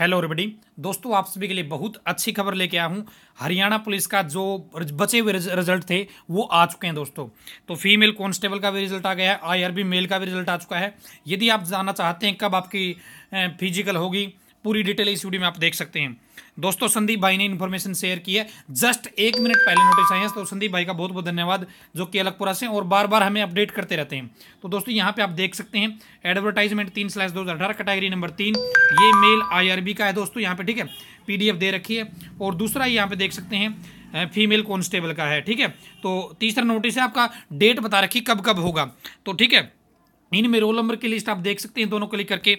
hello everybody दोस्तों आप सभी के लिए बहुत अच्छी खबर लेके आया हूँ हरियाणा पुलिस का जो बचे हुए रिजल्ट थे वो आ चुके हैं दोस्तों तो फीमेल कांस्टेबल का भी रिजल्ट आ गया है आई मेल का भी रिजल्ट आ चुका है यदि आप जानना चाहते हैं कब आपकी फिजिकल होगी पूरी डिटेल इस वीडियो में आप देख सकते हैं दोस्तों संदीप भाई ने इन्फॉर्मेशन शेयर की है जस्ट एक मिनट पहले नोटिस आए हैं तो संदीप भाई का बहुत बहुत धन्यवाद जो कि अलगपुरा से और बार बार हमें अपडेट करते रहते हैं तो दोस्तों यहाँ पे आप देख सकते हैं एडवर्टाइजमेंट तीन स्लैश दो कैटेगरी नंबर तीन ये मेल आई का है दोस्तों यहाँ पे ठीक है पी दे रखी है और दूसरा यहाँ पे देख सकते हैं फीमेल कॉन्स्टेबल का है ठीक है तो तीसरा नोटिस है आपका डेट बता रखी कब कब होगा तो ठीक है इनमें रोल नंबर की लिस्ट आप देख सकते हैं दोनों क्लिक करके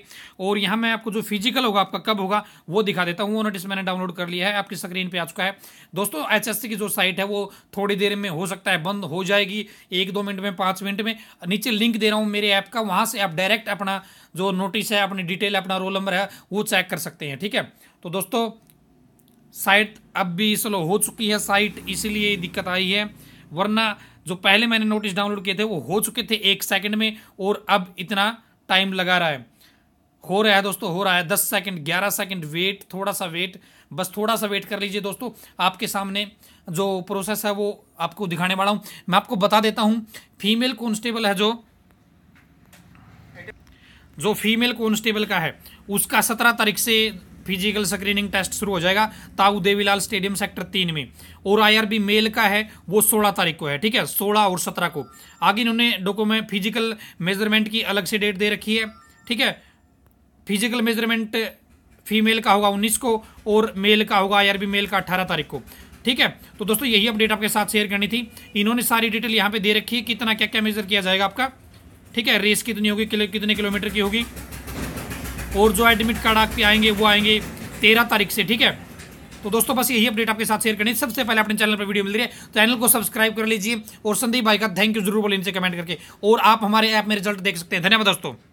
और यहाँ मैं आपको जो फिजिकल होगा आपका कब होगा वो दिखा देता हूँ वो नोटिस मैंने डाउनलोड कर लिया है आपकी स्क्रीन पे आ चुका है दोस्तों एच की जो साइट है वो थोड़ी देर में हो सकता है बंद हो जाएगी एक दो मिनट में पाँच मिनट में नीचे लिंक दे रहा हूँ मेरे ऐप का वहाँ से आप डायरेक्ट अपना जो नोटिस है अपनी डिटेल अपना रोल नंबर है वो चेक कर सकते हैं ठीक है तो दोस्तों साइट अब भी स्लो हो चुकी है साइट इसीलिए दिक्कत आई है वरना जो पहले मैंने नोटिस डाउनलोड किए थे वो हो चुके थे एक सेकंड में और अब इतना टाइम लगा रहा है हो रहा है दोस्तों हो रहा है दस सेकंड ग्यारह सेकंड वेट थोड़ा सा वेट बस थोड़ा सा वेट कर लीजिए दोस्तों आपके सामने जो प्रोसेस है वो आपको दिखाने वाला हूँ मैं आपको बता देता हूँ फीमेल कॉन्स्टेबल है जो जो फीमेल कॉन्स्टेबल का है उसका सत्रह तारीख से फिजिकल स्क्रीनिंग टेस्ट शुरू हो जाएगा ताऊ देवीलाल स्टेडियम सेक्टर तीन में और आईआरबी मेल का है वो सोलह तारीख को है ठीक है सोलह और सत्रह को आगे इन्होंने डॉक्यूमेंट फिजिकल मेजरमेंट की अलग से डेट दे रखी है ठीक है फिजिकल मेजरमेंट फीमेल का होगा उन्नीस को और मेल का होगा आई मेल का अठारह तारीख को ठीक है तो दोस्तों यही अपडेट आपके साथ शेयर करनी थी इन्होंने सारी डिटेल यहाँ पे दे रखी है कितना क्या क्या मेजर किया जाएगा आपका ठीक है रेस कितनी होगी किलो कितने किलोमीटर की होगी और जो एडमिट कार्ड आपके आएंगे वो आएंगे तेरह तारीख से ठीक है तो दोस्तों बस यही अपडेट आपके साथ शेयर करनी सबसे पहले अपने चैनल पर वीडियो मिल रही है तो चैनल को सब्सक्राइब कर लीजिए और संदीप भाई का थैंक यू जरूर बोले इनसे कमेंट करके और आप हमारे ऐप में रिजल्ट देख सकते हैं धन्यवाद दोस्तों